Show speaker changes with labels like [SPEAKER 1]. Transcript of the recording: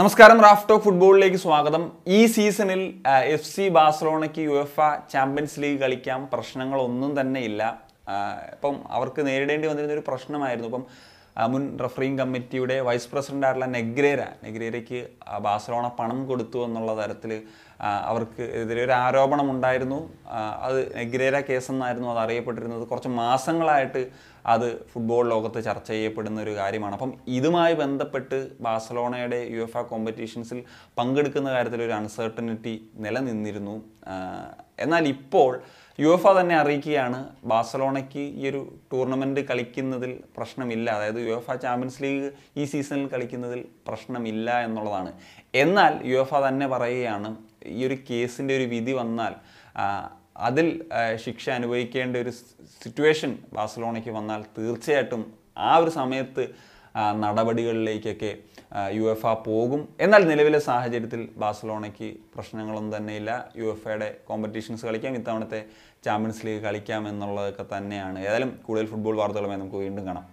[SPEAKER 1] നമസ്കാരം Raf talk ഫുട്ബോളിലേക്ക് സ്വാഗതം ഈ സീസണിൽ എഫ് സി ബാഴ്സലോണയ്ക്ക് യു എഫ് ചാമ്പ്യൻസ് ലീഗ് കളിക്കാം പ്രശ്നങ്ങളൊന്നും തന്നെ ഇല്ല ഇപ്പം അവർക്ക് നേരിടേണ്ടി വന്നിരുന്ന ഒരു പ്രശ്നമായിരുന്നു ഇപ്പം മുൻ റഫറിങ് കമ്മിറ്റിയുടെ വൈസ് പ്രസിഡന്റ് നെഗ്രേര നെഗ്രേരയ്ക്ക് ബാഴ്സലോണ പണം കൊടുത്തു എന്നുള്ള തരത്തിൽ അവർക്ക് എതിരെ ഒരു ആരോപണം ഉണ്ടായിരുന്നു അത് നെഗ്രേര കേസെന്നായിരുന്നു അത് അറിയപ്പെട്ടിരുന്നത് കുറച്ച് മാസങ്ങളായിട്ട് അത് ഫുട്ബോൾ ലോകത്ത് ചർച്ച ചെയ്യപ്പെടുന്ന ഒരു കാര്യമാണ് അപ്പം ഇതുമായി ബന്ധപ്പെട്ട് ബാഴ്സലോണയുടെ യു എഫ് കോമ്പറ്റീഷൻസിൽ പങ്കെടുക്കുന്ന കാര്യത്തിൽ ഒരു അൺസർട്ടനിറ്റി നിലനിന്നിരുന്നു എന്നാൽ ഇപ്പോൾ യു എഫ് തന്നെ അറിയിക്കുകയാണ് ബാഴ്സലോണയ്ക്ക് ഈ ഒരു ടൂർണമെൻറ്റ് കളിക്കുന്നതിൽ പ്രശ്നമില്ല അതായത് യു എഫ് ചാമ്പ്യൻസ് ലീഗ് ഈ സീസണിൽ കളിക്കുന്നതിൽ പ്രശ്നമില്ല എന്നുള്ളതാണ് എന്നാൽ യു എഫ് തന്നെ പറയുകയാണ് ഈ ഒരു കേസിൻ്റെ ഒരു വിധി വന്നാൽ അതിൽ ശിക്ഷ അനുഭവിക്കേണ്ട ഒരു സിറ്റുവേഷൻ ബാഴ്സലോണയ്ക്ക് വന്നാൽ തീർച്ചയായിട്ടും ആ ഒരു സമയത്ത് നടപടികളിലേക്കൊക്കെ യു എഫ് പോകും എന്നാൽ നിലവിലെ സാഹചര്യത്തിൽ ബാഴ്സലോണയ്ക്ക് പ്രശ്നങ്ങളൊന്നും തന്നെയില്ല യു എഫ് എയുടെ കോമ്പറ്റീഷൻസ് കളിക്കാം ഇത്തവണത്തെ ചാമ്പ്യൻസ് ലീഗ് കളിക്കാം എന്നുള്ളതൊക്കെ തന്നെയാണ് ഏതായാലും കൂടുതൽ ഫുട്ബോൾ വാർത്തകളുമായി നമുക്ക് വീണ്ടും കാണാം